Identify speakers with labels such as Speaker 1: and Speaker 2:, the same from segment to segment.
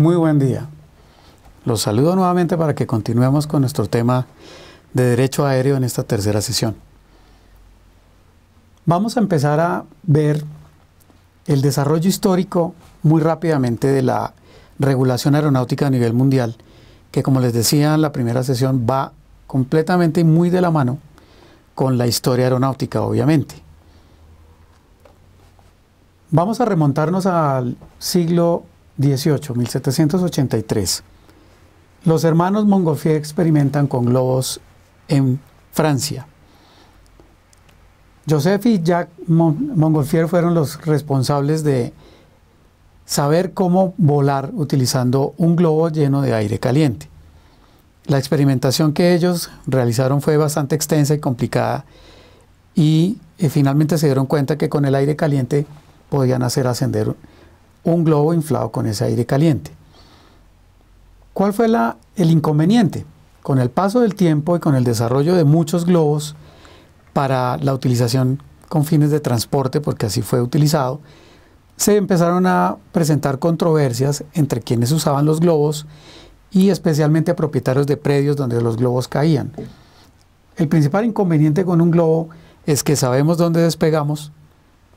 Speaker 1: Muy buen día. Los saludo nuevamente para que continuemos con nuestro tema de derecho aéreo en esta tercera sesión. Vamos a empezar a ver el desarrollo histórico muy rápidamente de la regulación aeronáutica a nivel mundial, que como les decía en la primera sesión va completamente y muy de la mano con la historia aeronáutica, obviamente. Vamos a remontarnos al siglo 18, 1783. Los hermanos Montgolfier experimentan con globos en Francia. Joseph y Jacques Montgolfier fueron los responsables de saber cómo volar utilizando un globo lleno de aire caliente. La experimentación que ellos realizaron fue bastante extensa y complicada y eh, finalmente se dieron cuenta que con el aire caliente podían hacer ascender un globo inflado con ese aire caliente. ¿Cuál fue el inconveniente? Con el paso del tiempo y con el desarrollo de muchos globos para la utilización con fines de transporte, porque así fue utilizado, se empezaron a presentar controversias entre quienes usaban los globos y especialmente propietarios de predios donde los globos caían. El principal inconveniente con un globo es que sabemos dónde despegamos,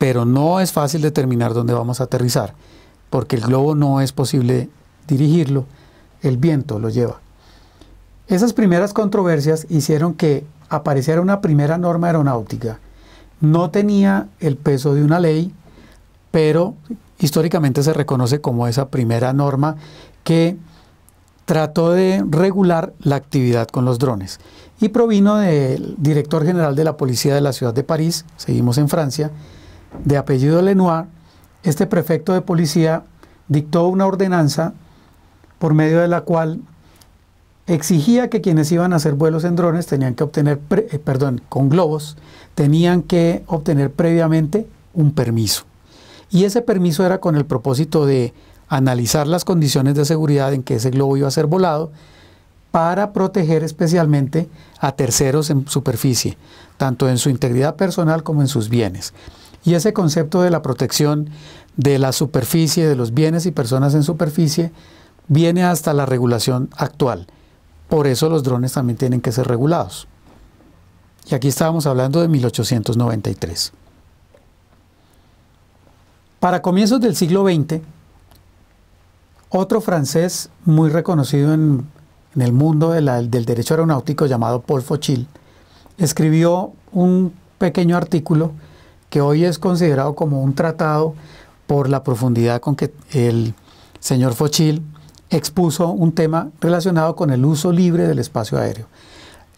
Speaker 1: pero no es fácil determinar dónde vamos a aterrizar, porque el globo no es posible dirigirlo, el viento lo lleva. Esas primeras controversias hicieron que apareciera una primera norma aeronáutica. No tenía el peso de una ley, pero históricamente se reconoce como esa primera norma que trató de regular la actividad con los drones y provino del director general de la policía de la ciudad de París, seguimos en Francia, de apellido Lenoir, este prefecto de policía dictó una ordenanza por medio de la cual exigía que quienes iban a hacer vuelos en drones tenían que obtener, eh, perdón, con globos, tenían que obtener previamente un permiso. Y ese permiso era con el propósito de analizar las condiciones de seguridad en que ese globo iba a ser volado para proteger especialmente a terceros en superficie, tanto en su integridad personal como en sus bienes. Y ese concepto de la protección de la superficie, de los bienes y personas en superficie, viene hasta la regulación actual. Por eso los drones también tienen que ser regulados. Y aquí estábamos hablando de 1893. Para comienzos del siglo XX, otro francés muy reconocido en, el mundo del derecho aeronáutico llamado Paul Fochil escribió un pequeño artículo que hoy es considerado como un tratado por la profundidad con que el señor Fochil expuso un tema relacionado con el uso libre del espacio aéreo.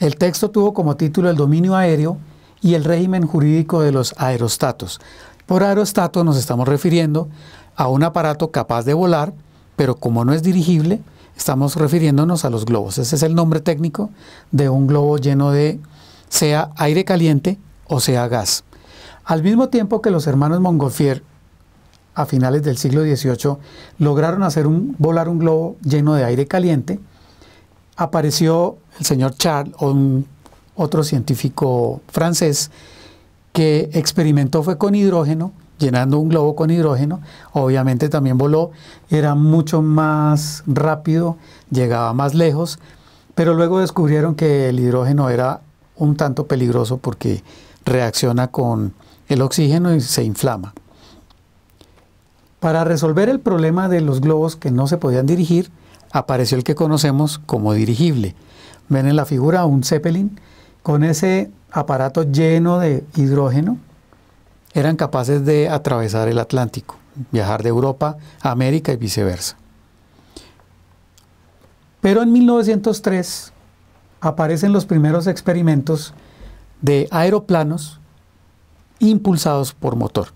Speaker 1: El texto tuvo como título El dominio aéreo y el régimen jurídico de los aerostatos. Por aerostato nos estamos refiriendo a un aparato capaz de volar, pero como no es dirigible, estamos refiriéndonos a los globos. Ese es el nombre técnico de un globo lleno de sea aire caliente o sea gas. Al mismo tiempo que los hermanos Montgolfier, a finales del siglo XVIII, lograron hacer un, volar un globo lleno de aire caliente, apareció el señor Charles, un, otro científico francés, que experimentó fue con hidrógeno, llenando un globo con hidrógeno, obviamente también voló, era mucho más rápido, llegaba más lejos, pero luego descubrieron que el hidrógeno era un tanto peligroso porque reacciona con el oxígeno se inflama. Para resolver el problema de los globos que no se podían dirigir, apareció el que conocemos como dirigible. Ven en la figura un Zeppelin con ese aparato lleno de hidrógeno, eran capaces de atravesar el Atlántico, viajar de Europa a América y viceversa. Pero en 1903 aparecen los primeros experimentos de aeroplanos impulsados por motor.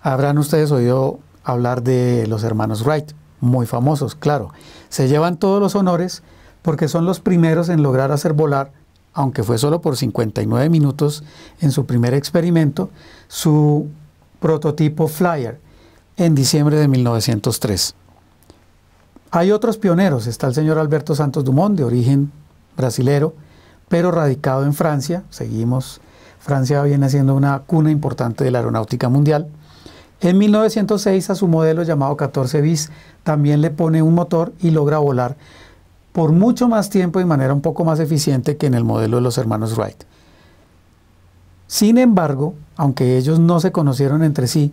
Speaker 1: Habrán ustedes oído hablar de los hermanos Wright, muy famosos, claro. Se llevan todos los honores porque son los primeros en lograr hacer volar, aunque fue solo por 59 minutos en su primer experimento, su prototipo Flyer en diciembre de 1903. Hay otros pioneros, está el señor Alberto Santos Dumont, de origen brasilero, pero radicado en Francia, seguimos Francia viene siendo una cuna importante de la aeronáutica mundial. En 1906 a su modelo llamado 14 bis también le pone un motor y logra volar por mucho más tiempo y manera un poco más eficiente que en el modelo de los hermanos Wright. Sin embargo, aunque ellos no se conocieron entre sí,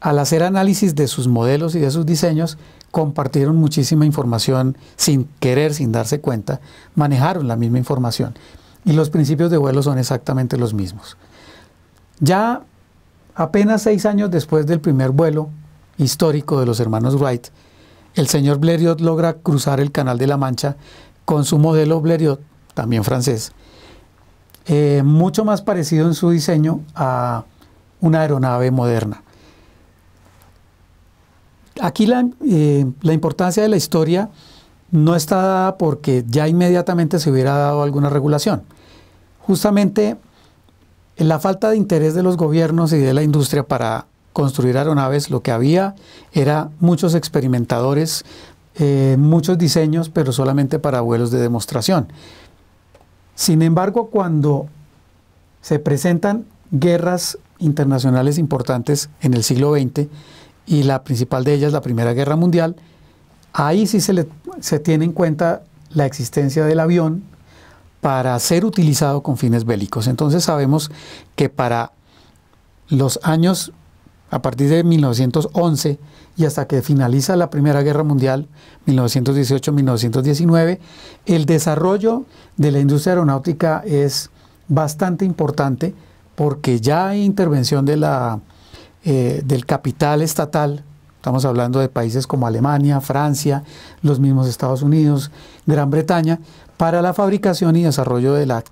Speaker 1: al hacer análisis de sus modelos y de sus diseños, compartieron muchísima información sin querer, sin darse cuenta, manejaron la misma información y los principios de vuelo son exactamente los mismos. Ya apenas seis años después del primer vuelo histórico de los hermanos Wright, el señor Blériot logra cruzar el Canal de la Mancha con su modelo Bleriot, también francés, eh, mucho más parecido en su diseño a una aeronave moderna. Aquí la, eh, la importancia de la historia no está dada porque ya inmediatamente se hubiera dado alguna regulación justamente la falta de interés de los gobiernos y de la industria para construir aeronaves, lo que había era muchos experimentadores, eh, muchos diseños, pero solamente para vuelos de demostración. Sin embargo, cuando se presentan guerras internacionales importantes en el siglo XX, y la principal de ellas, la Primera Guerra Mundial, ahí sí se, se tiene en cuenta la existencia del avión, para ser utilizado con fines bélicos. Entonces sabemos que para los años a partir de 1911 y hasta que finaliza la Primera Guerra Mundial, 1918-1919, el desarrollo de la industria aeronáutica es bastante importante porque ya hay intervención de la, eh, del capital estatal Estamos hablando de países como Alemania, Francia, los mismos Estados Unidos, Gran Bretaña, para la fabricación y desarrollo de la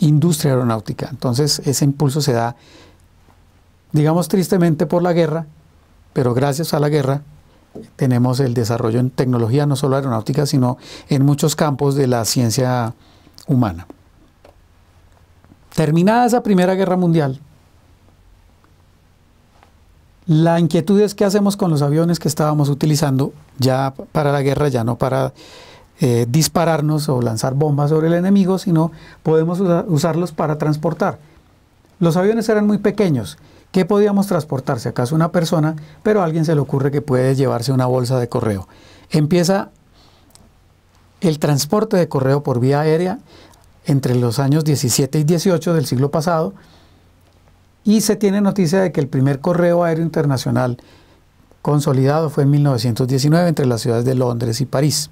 Speaker 1: industria aeronáutica. Entonces ese impulso se da, digamos tristemente, por la guerra, pero gracias a la guerra tenemos el desarrollo en tecnología, no solo aeronáutica, sino en muchos campos de la ciencia humana. Terminada esa Primera Guerra Mundial, la inquietud es qué hacemos con los aviones que estábamos utilizando ya para la guerra, ya no para eh, dispararnos o lanzar bombas sobre el enemigo, sino podemos usarlos para transportar. Los aviones eran muy pequeños. ¿Qué podíamos transportar si acaso una persona? Pero a alguien se le ocurre que puede llevarse una bolsa de correo. Empieza el transporte de correo por vía aérea entre los años 17 y 18 del siglo pasado y se tiene noticia de que el primer correo aéreo internacional consolidado fue en 1919 entre las ciudades de Londres y París.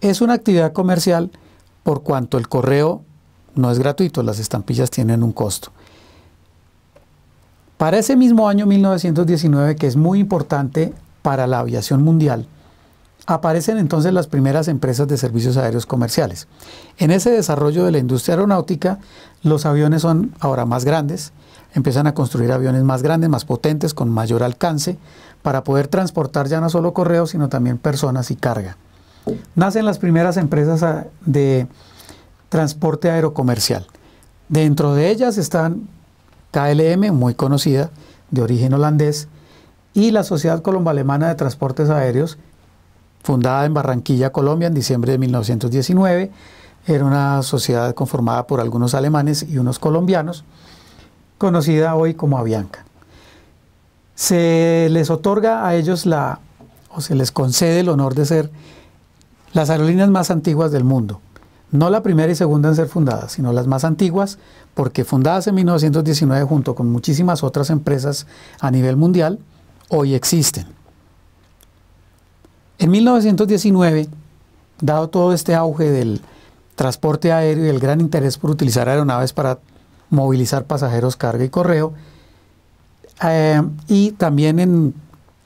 Speaker 1: Es una actividad comercial por cuanto el correo no es gratuito, las estampillas tienen un costo. Para ese mismo año 1919, que es muy importante para la aviación mundial, aparecen entonces las primeras empresas de servicios aéreos comerciales. En ese desarrollo de la industria aeronáutica, los aviones son ahora más grandes, empiezan a construir aviones más grandes, más potentes, con mayor alcance, para poder transportar ya no solo correos, sino también personas y carga. Nacen las primeras empresas ah, de transporte aerocomercial. Dentro de ellas están KLM, muy conocida, de origen holandés, y la Sociedad Colombo-Alemana de Transportes Aéreos, fundada en Barranquilla, Colombia, en diciembre de 1919. Era una sociedad conformada por algunos alemanes y unos colombianos conocida hoy como Avianca. Se les otorga a ellos la, o se les concede el honor de ser las aerolíneas más antiguas del mundo. No la primera y segunda en ser fundadas, sino las más antiguas, porque fundadas en 1919 junto con muchísimas otras empresas a nivel mundial, hoy existen. En 1919, dado todo este auge del transporte aéreo y el gran interés por utilizar aeronaves para movilizar pasajeros, carga y correo. Eh, y también en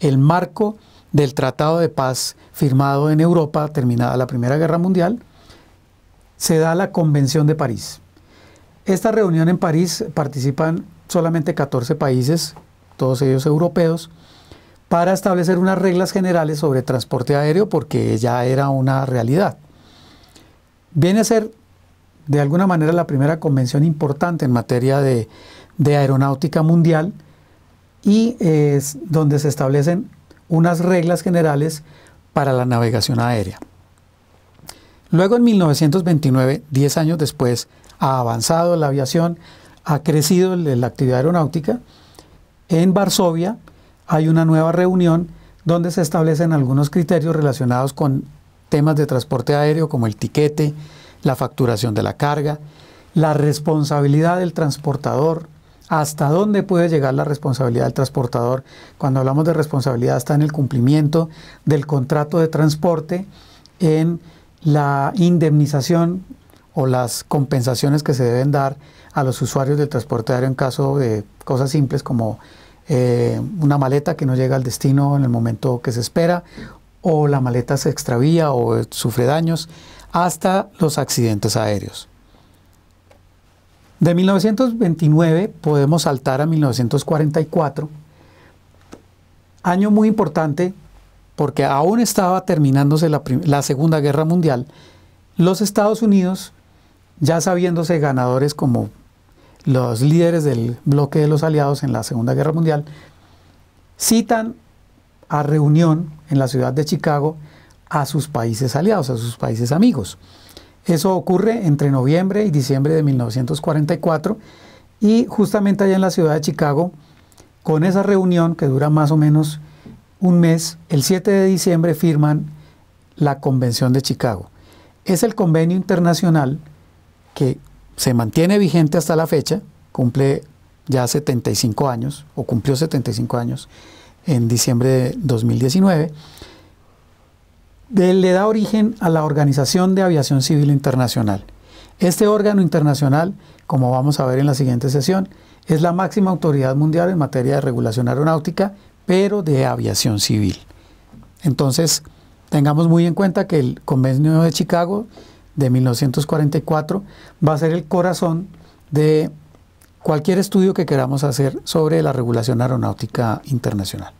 Speaker 1: el marco del Tratado de Paz firmado en Europa, terminada la Primera Guerra Mundial, se da la Convención de París. Esta reunión en París participan solamente 14 países, todos ellos europeos, para establecer unas reglas generales sobre transporte aéreo porque ya era una realidad. Viene a ser de alguna manera la primera convención importante en materia de, aeronáutica mundial y es eh, donde se establecen unas reglas generales para la navegación aérea. Luego en 1929, 10 años después, ha avanzado la aviación, ha crecido la actividad aeronáutica. En Varsovia hay una nueva reunión donde se establecen algunos criterios relacionados con temas de transporte aéreo como el tiquete, la facturación de la carga, la responsabilidad del transportador, hasta dónde puede llegar la responsabilidad del transportador. Cuando hablamos de responsabilidad está en el cumplimiento del contrato de transporte, en la indemnización o las compensaciones que se deben dar a los usuarios del transporte aéreo en caso de cosas simples como eh, una maleta que no llega al destino en el momento que se espera o la maleta se extravía o sufre daños, hasta los accidentes aéreos. De 1929 podemos saltar a 1944, año muy importante porque aún estaba terminándose la, la, Segunda Guerra Mundial, los Estados Unidos, ya sabiéndose ganadores como los líderes del bloque de los aliados en la Segunda Guerra Mundial, citan a reunión en la ciudad de Chicago a sus países aliados, a sus países amigos. Eso ocurre entre noviembre y diciembre de 1944 y justamente allá en la ciudad de Chicago, con esa reunión que dura más o menos un mes, el 7 de diciembre firman la Convención de Chicago. Es el convenio internacional que se mantiene vigente hasta la fecha, cumple ya 75 años o cumplió 75 años en diciembre de 2019, le da origen a la Organización de Aviación Civil Internacional. Este órgano internacional, como vamos a ver en la siguiente sesión, es la máxima autoridad mundial en materia de regulación aeronáutica, pero de aviación civil. Entonces, tengamos muy en cuenta que el Convenio de Chicago de 1944 va a ser el corazón de cualquier estudio que queramos hacer sobre la regulación aeronáutica internacional.